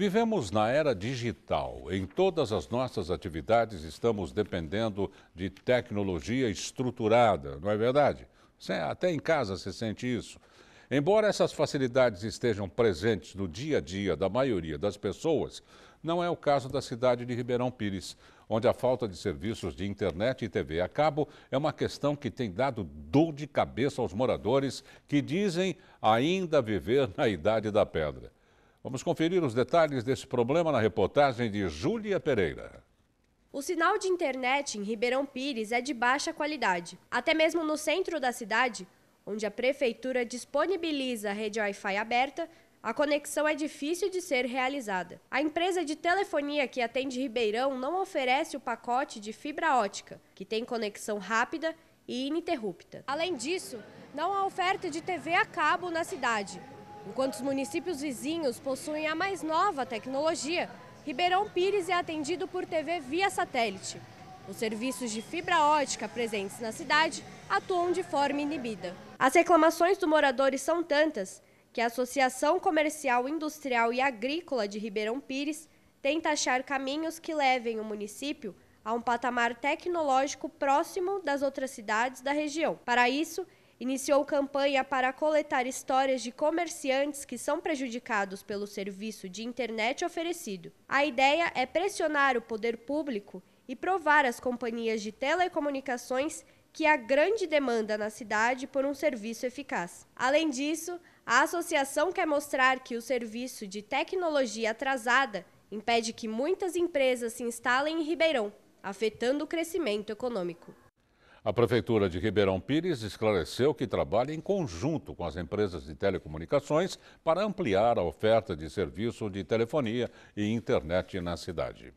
Vivemos na era digital. Em todas as nossas atividades estamos dependendo de tecnologia estruturada, não é verdade? Até em casa se sente isso. Embora essas facilidades estejam presentes no dia a dia da maioria das pessoas, não é o caso da cidade de Ribeirão Pires, onde a falta de serviços de internet e TV a cabo é uma questão que tem dado dor de cabeça aos moradores que dizem ainda viver na idade da pedra. Vamos conferir os detalhes desse problema na reportagem de Júlia Pereira. O sinal de internet em Ribeirão Pires é de baixa qualidade. Até mesmo no centro da cidade, onde a prefeitura disponibiliza a rede Wi-Fi aberta, a conexão é difícil de ser realizada. A empresa de telefonia que atende Ribeirão não oferece o pacote de fibra ótica, que tem conexão rápida e ininterrupta. Além disso, não há oferta de TV a cabo na cidade. Enquanto os municípios vizinhos possuem a mais nova tecnologia, Ribeirão Pires é atendido por TV via satélite. Os serviços de fibra ótica presentes na cidade atuam de forma inibida. As reclamações dos moradores são tantas que a Associação Comercial, Industrial e Agrícola de Ribeirão Pires tenta achar caminhos que levem o município a um patamar tecnológico próximo das outras cidades da região. Para isso, iniciou campanha para coletar histórias de comerciantes que são prejudicados pelo serviço de internet oferecido. A ideia é pressionar o poder público e provar às companhias de telecomunicações que há grande demanda na cidade por um serviço eficaz. Além disso, a associação quer mostrar que o serviço de tecnologia atrasada impede que muitas empresas se instalem em Ribeirão, afetando o crescimento econômico. A Prefeitura de Ribeirão Pires esclareceu que trabalha em conjunto com as empresas de telecomunicações para ampliar a oferta de serviço de telefonia e internet na cidade.